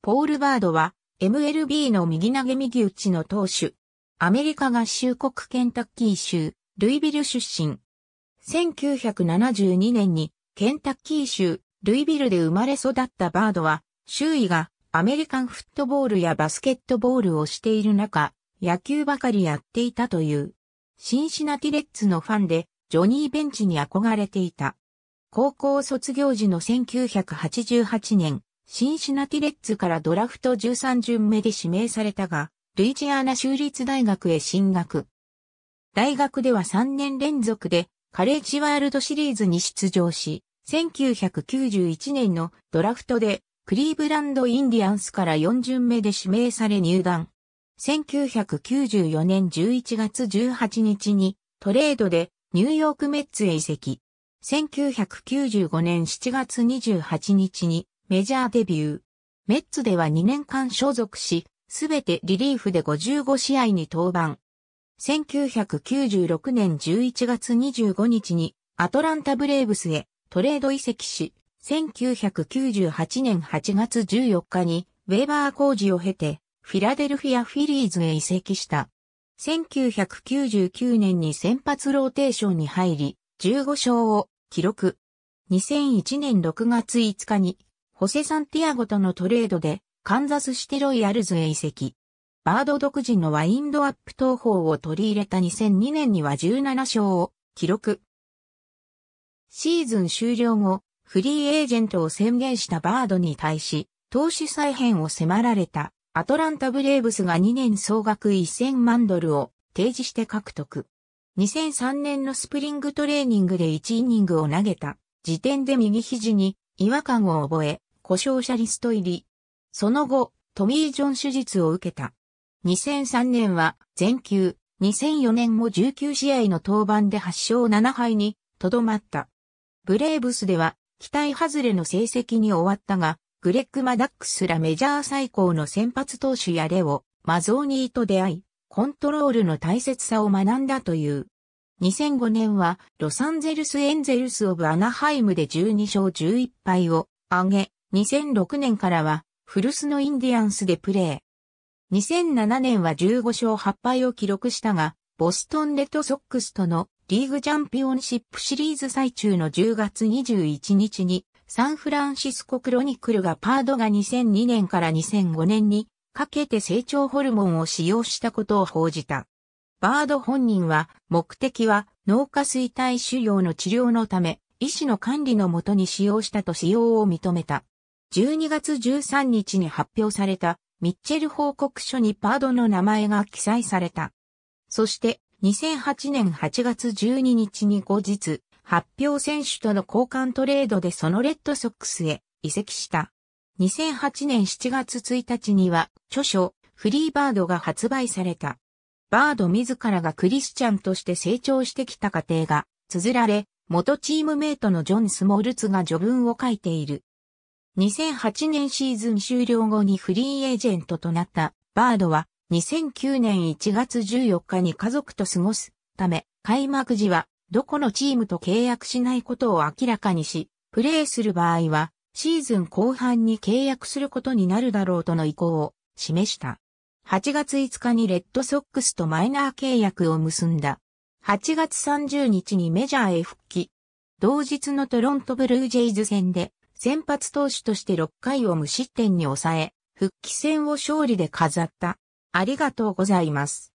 ポールバードは MLB の右投げ右打ちの投手。アメリカ合衆国ケンタッキー州、ルイビル出身。1972年にケンタッキー州、ルイビルで生まれ育ったバードは、周囲がアメリカンフットボールやバスケットボールをしている中、野球ばかりやっていたという。シンシナティレッツのファンで、ジョニー・ベンチに憧れていた。高校卒業時の1988年、シンシナティレッツからドラフト13巡目で指名されたが、ルイジアナ州立大学へ進学。大学では3年連続でカレッジワールドシリーズに出場し、1991年のドラフトでクリーブランドインディアンスから4巡目で指名され入団。1994年11月18日にトレードでニューヨークメッツへ移籍。1995年7月28日にメジャーデビュー。メッツでは2年間所属し、すべてリリーフで55試合に登板。1996年11月25日にアトランタブレーブスへトレード移籍し、1998年8月14日にウェーバー工事を経てフィラデルフィアフィリーズへ移籍した。1999年に先発ローテーションに入り、15勝を記録。2001年6月5日にホセ・サンティアゴとのトレードで、カンザスシテロイヤルズへ移籍。バード独自のワインドアップ投法を取り入れた2002年には17勝を記録。シーズン終了後、フリーエージェントを宣言したバードに対し、投資再編を迫られたアトランタブレーブスが2年総額1000万ドルを提示して獲得。2003年のスプリングトレーニングで1イニングを投げた時点で右肘に違和感を覚え、故障者リスト入り。その後、トミー・ジョン手術を受けた。2003年は全球、2004年も19試合の登板で8勝7敗にとどまった。ブレーブスでは期待外れの成績に終わったが、グレッグ・マダックスらメジャー最高の先発投手やレオ、マゾーニーと出会い、コントロールの大切さを学んだという。2005年はロサンゼルスエンゼルスオブアナハイムで12勝11敗を挙げ、2006年からは、古巣のインディアンスでプレー。2007年は15勝8敗を記録したが、ボストンレッドソックスとのリーグチャンピオンシップシリーズ最中の10月21日に、サンフランシスコクロニクルがパードが2002年から2005年にかけて成長ホルモンを使用したことを報じた。バード本人は目的は脳下衰体腫瘍の治療のため医師の管理のもとに使用したと使用を認めた。12月13日に発表されたミッチェル報告書にパードの名前が記載された。そして2008年8月12日に後日、発表選手との交換トレードでそのレッドソックスへ移籍した。2008年7月1日には著書フリーバードが発売された。バード自らがクリスチャンとして成長してきた過程が綴られ、元チームメイトのジョン・スモルツが序文を書いている。2008年シーズン終了後にフリーエージェントとなったバードは2009年1月14日に家族と過ごすため開幕時はどこのチームと契約しないことを明らかにし、プレーする場合はシーズン後半に契約することになるだろうとの意向を示した。8月5日にレッドソックスとマイナー契約を結んだ。8月30日にメジャーへ復帰。同日のトロントブルージェイズ戦で先発投手として6回を無失点に抑え、復帰戦を勝利で飾った。ありがとうございます。